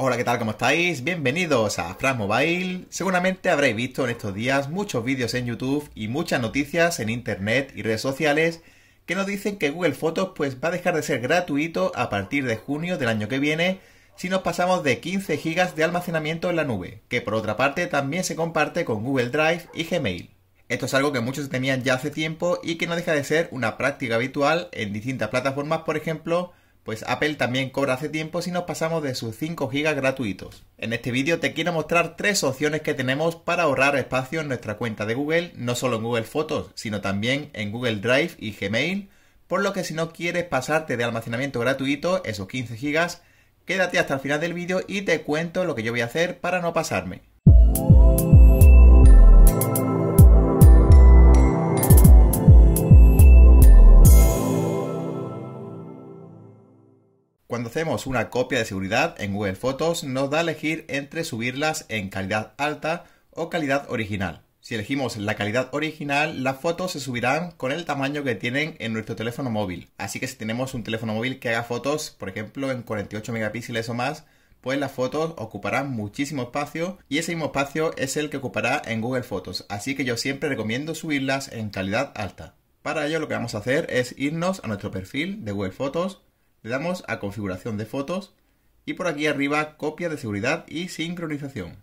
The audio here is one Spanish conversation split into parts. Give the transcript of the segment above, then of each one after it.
Hola, ¿qué tal? ¿Cómo estáis? Bienvenidos a FrasMobile. Seguramente habréis visto en estos días muchos vídeos en YouTube y muchas noticias en internet y redes sociales que nos dicen que Google Fotos pues va a dejar de ser gratuito a partir de junio del año que viene si nos pasamos de 15 GB de almacenamiento en la nube, que por otra parte también se comparte con Google Drive y Gmail. Esto es algo que muchos temían ya hace tiempo y que no deja de ser una práctica habitual en distintas plataformas, por ejemplo, pues Apple también cobra hace tiempo si nos pasamos de sus 5 GB gratuitos. En este vídeo te quiero mostrar tres opciones que tenemos para ahorrar espacio en nuestra cuenta de Google, no solo en Google Fotos, sino también en Google Drive y Gmail, por lo que si no quieres pasarte de almacenamiento gratuito, esos 15 GB, quédate hasta el final del vídeo y te cuento lo que yo voy a hacer para no pasarme. cuando hacemos una copia de seguridad en Google Fotos nos da a elegir entre subirlas en calidad alta o calidad original. Si elegimos la calidad original, las fotos se subirán con el tamaño que tienen en nuestro teléfono móvil. Así que si tenemos un teléfono móvil que haga fotos, por ejemplo, en 48 megapíxeles o más, pues las fotos ocuparán muchísimo espacio y ese mismo espacio es el que ocupará en Google Fotos. Así que yo siempre recomiendo subirlas en calidad alta. Para ello lo que vamos a hacer es irnos a nuestro perfil de Google Fotos le damos a configuración de fotos y por aquí arriba copia de seguridad y sincronización.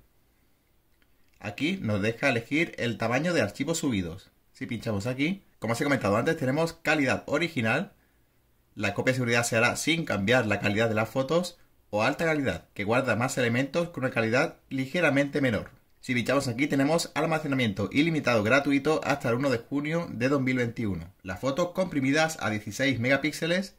Aquí nos deja elegir el tamaño de archivos subidos. Si pinchamos aquí, como os he comentado antes, tenemos calidad original. La copia de seguridad se hará sin cambiar la calidad de las fotos o alta calidad, que guarda más elementos con una calidad ligeramente menor. Si pinchamos aquí tenemos almacenamiento ilimitado gratuito hasta el 1 de junio de 2021. Las fotos comprimidas a 16 megapíxeles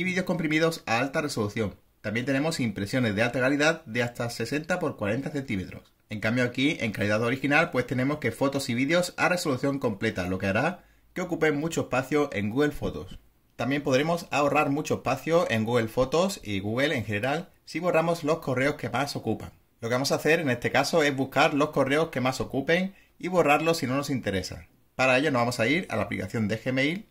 y vídeos comprimidos a alta resolución. También tenemos impresiones de alta calidad de hasta 60 x 40 centímetros. En cambio aquí, en calidad original, pues tenemos que fotos y vídeos a resolución completa, lo que hará que ocupen mucho espacio en Google Fotos. También podremos ahorrar mucho espacio en Google Fotos y Google en general si borramos los correos que más ocupan. Lo que vamos a hacer en este caso es buscar los correos que más ocupen y borrarlos si no nos interesa Para ello nos vamos a ir a la aplicación de Gmail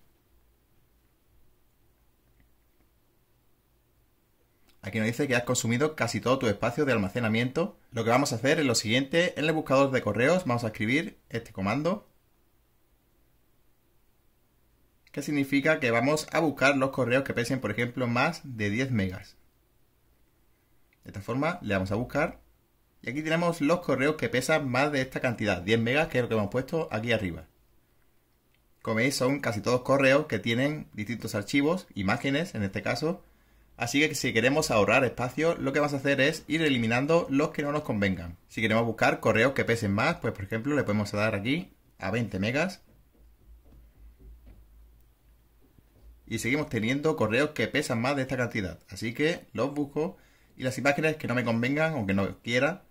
Aquí nos dice que has consumido casi todo tu espacio de almacenamiento. Lo que vamos a hacer es lo siguiente. En el buscador de correos vamos a escribir este comando. Que significa que vamos a buscar los correos que pesen, por ejemplo, más de 10 megas. De esta forma le vamos a buscar. Y aquí tenemos los correos que pesan más de esta cantidad, 10 megas, que es lo que hemos puesto aquí arriba. Como veis, son casi todos correos que tienen distintos archivos, imágenes en este caso, Así que si queremos ahorrar espacio, lo que vas a hacer es ir eliminando los que no nos convengan. Si queremos buscar correos que pesen más, pues por ejemplo le podemos dar aquí a 20 megas. Y seguimos teniendo correos que pesan más de esta cantidad. Así que los busco y las imágenes que no me convengan o que no quiera,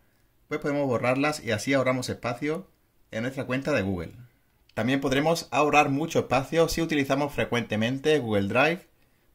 pues podemos borrarlas y así ahorramos espacio en nuestra cuenta de Google. También podremos ahorrar mucho espacio si utilizamos frecuentemente Google Drive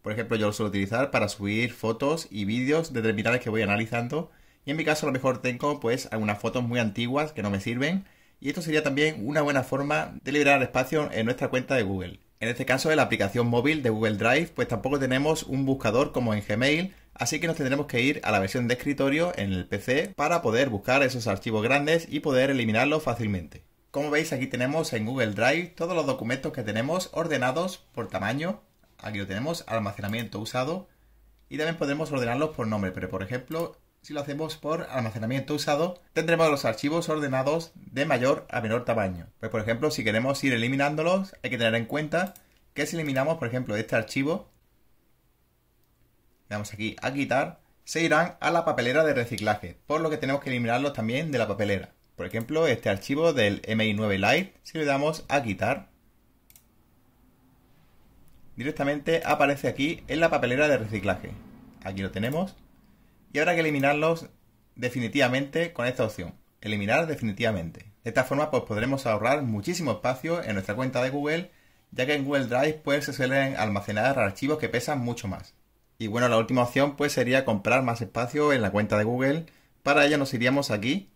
por ejemplo, yo lo suelo utilizar para subir fotos y vídeos de terminales que voy analizando. Y en mi caso a lo mejor tengo pues algunas fotos muy antiguas que no me sirven. Y esto sería también una buena forma de liberar espacio en nuestra cuenta de Google. En este caso de la aplicación móvil de Google Drive, pues tampoco tenemos un buscador como en Gmail, así que nos tendremos que ir a la versión de escritorio en el PC para poder buscar esos archivos grandes y poder eliminarlos fácilmente. Como veis aquí tenemos en Google Drive todos los documentos que tenemos ordenados por tamaño Aquí lo tenemos, almacenamiento usado. Y también podremos ordenarlos por nombre, pero por ejemplo, si lo hacemos por almacenamiento usado, tendremos los archivos ordenados de mayor a menor tamaño. Pues por ejemplo, si queremos ir eliminándolos, hay que tener en cuenta que si eliminamos, por ejemplo, este archivo, le damos aquí a quitar, se irán a la papelera de reciclaje, por lo que tenemos que eliminarlos también de la papelera. Por ejemplo, este archivo del MI9 Lite, si le damos a quitar, directamente aparece aquí en la papelera de reciclaje. Aquí lo tenemos. Y habrá que eliminarlos definitivamente con esta opción. Eliminar definitivamente. De esta forma pues podremos ahorrar muchísimo espacio en nuestra cuenta de Google, ya que en Google Drive pues se suelen almacenar archivos que pesan mucho más. Y bueno, la última opción pues sería comprar más espacio en la cuenta de Google. Para ello nos iríamos aquí,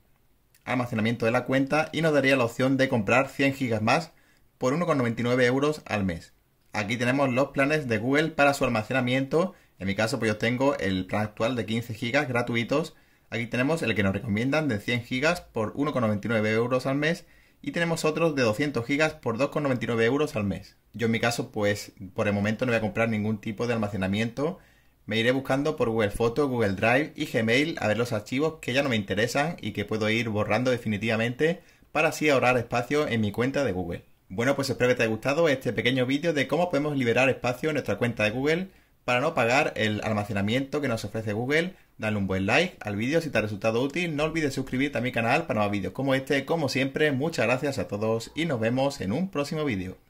almacenamiento de la cuenta, y nos daría la opción de comprar 100 GB más por 1,99 euros al mes aquí tenemos los planes de Google para su almacenamiento. En mi caso, pues yo tengo el plan actual de 15 GB gratuitos. Aquí tenemos el que nos recomiendan de 100 GB por 1,99 euros al mes. Y tenemos otros de 200 GB por 2,99 euros al mes. Yo en mi caso, pues por el momento no voy a comprar ningún tipo de almacenamiento. Me iré buscando por Google Fotos, Google Drive y Gmail a ver los archivos que ya no me interesan y que puedo ir borrando definitivamente para así ahorrar espacio en mi cuenta de Google. Bueno, pues espero que te haya gustado este pequeño vídeo de cómo podemos liberar espacio en nuestra cuenta de Google para no pagar el almacenamiento que nos ofrece Google. Dale un buen like al vídeo si te ha resultado útil. No olvides suscribirte a mi canal para más vídeos como este. Como siempre, muchas gracias a todos y nos vemos en un próximo vídeo.